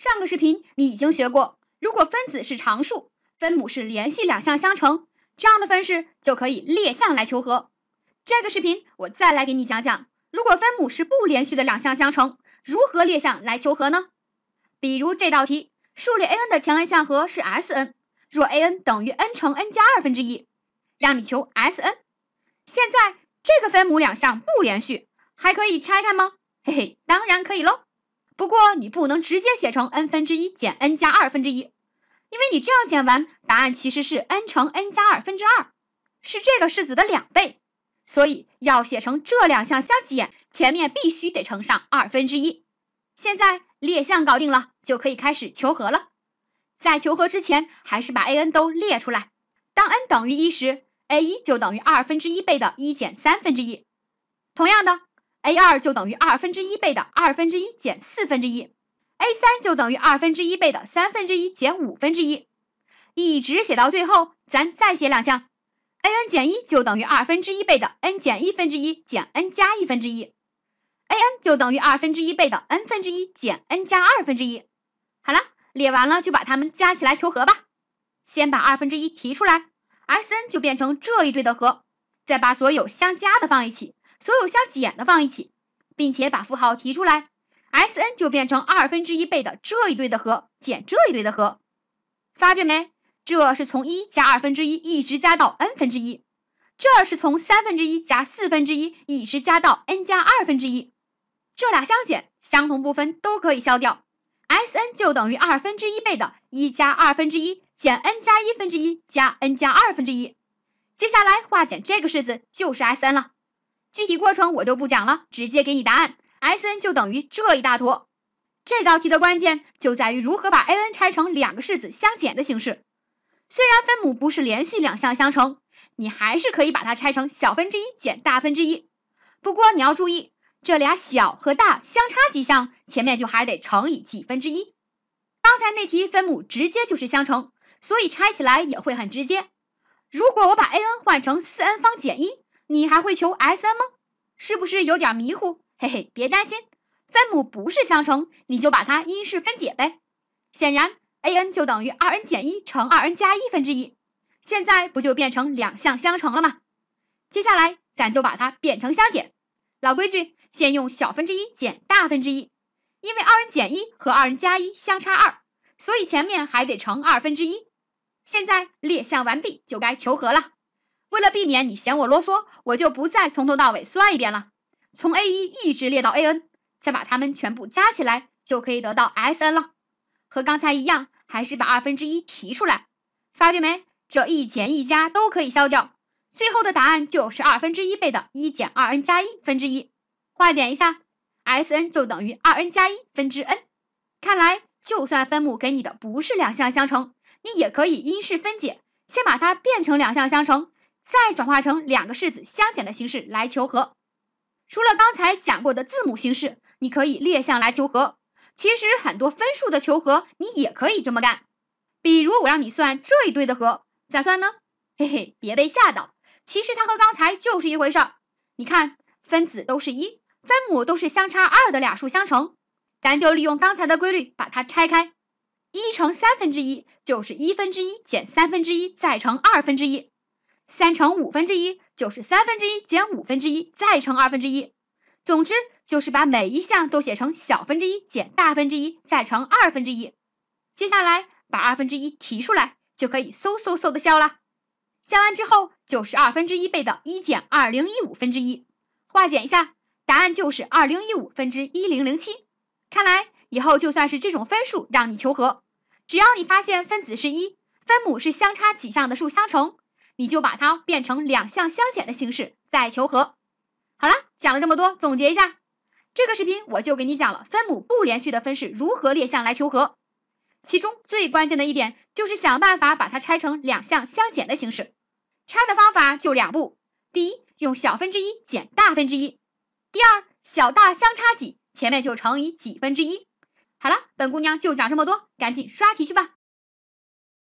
上个视频你已经学过，如果分子是常数，分母是连续两项相乘，这样的分式就可以列项来求和。这个视频我再来给你讲讲，如果分母是不连续的两项相乘，如何列项来求和呢？比如这道题，数列 a n 的前 n 项和是 S n，若 a n 等于 n 乘 n 加二分之一，让你求 S n。现在这个分母两项不连续，还可以拆开吗？嘿嘿，当然可以喽。不过你不能直接写成 n 分之一减 n 加2分之一，因为你这样减完，答案其实是 n 乘 n 加2分之二，是这个式子的两倍，所以要写成这两项相减，前面必须得乘上2分之一。现在裂项搞定了，就可以开始求和了。在求和之前，还是把 a n 都列出来。当 n 等于一时，a 1就等于2分之一倍的一减3分之一。同样的。a2 就等于二分之一倍的二分之一减四分之一，a3 就等于二分之一倍的三分之一减五分之一，一直写到最后，咱再写两项，an 减一就等于二分之一倍的 n 减一分之一减 n 加一分之一，an 就等于二分之一倍的 n 分之一减 n 加二分之一。好了，列完了就把它们加起来求和吧。先把二分之一提出来，Sn 就变成这一对的和，再把所有相加的放一起。所有相减的放一起，并且把负号提出来，S n 就变成二分之一倍的这一堆的和减这一堆的和。发觉没？这是从一加二分之一一直加到 n 分之一，这是从三分之加四分之一一直加到 n 加二分之一。这俩相减，相同部分都可以消掉，S n 就等于二分之一倍的一加二分之一减 n 加一分之一加 n 加二分之一。接下来化简这个式子就是 S n 了。具体过程我就不讲了，直接给你答案。S n 就等于这一大坨。这道题的关键就在于如何把 a n 拆成两个式子相减的形式。虽然分母不是连续两项相乘，你还是可以把它拆成小分之一减大分之一。不过你要注意，这俩小和大相差几项，前面就还得乘以几分之一。刚才那题分母直接就是相乘，所以拆起来也会很直接。如果我把 a n 换成四 n 方减一。你还会求 S n 吗？是不是有点迷糊？嘿嘿，别担心，分母不是相乘，你就把它因式分解呗。显然 a n 就等于 2n 减一乘 2n 加一分之一，现在不就变成两项相乘了吗？接下来咱就把它变成相减。老规矩，先用小分之一减大分之一，因为 2n 减一和 2n 加一相差二，所以前面还得乘二分之一。现在裂项完毕，就该求和了。为了避免你嫌我啰嗦，我就不再从头到尾算一遍了。从 a1 一直列到 an，再把它们全部加起来，就可以得到 Sn 了。和刚才一样，还是把二分之一提出来。发觉没？这一减一加都可以消掉，最后的答案就是二分之一倍的一减 2n 加一分之一。化简一下，Sn 就等于 2n 加一分之 n。看来，就算分母给你的不是两项相乘，你也可以因式分解，先把它变成两项相乘。再转化成两个式子相减的形式来求和。除了刚才讲过的字母形式，你可以列项来求和。其实很多分数的求和，你也可以这么干。比如我让你算这一堆的和，咋算呢？嘿嘿，别被吓到。其实它和刚才就是一回事。你看，分子都是一，分母都是相差二的俩数相乘，咱就利用刚才的规律把它拆开。一乘三分之一就是一分之一减三分之一，再乘二分之一。三乘五分之一就是三分之一减五分之一，再乘二分之一。总之就是把每一项都写成小分之一减大分之一，再乘二分之一。接下来把二分之一提出来，就可以嗖嗖嗖的消了。消完之后就是二分之一倍的一减二零一五分之一，化简一下，答案就是二零一五分之一零零七。看来以后就算是这种分数让你求和，只要你发现分子是一，分母是相差几项的数相乘。你就把它变成两项相减的形式再求和。好了，讲了这么多，总结一下，这个视频我就给你讲了分母不连续的分式如何列项来求和。其中最关键的一点就是想办法把它拆成两项相减的形式。拆的方法就两步：第一，用小分之一减大分之一；第二，小大相差几，前面就乘以几分之一。好了，本姑娘就讲这么多，赶紧刷题去吧。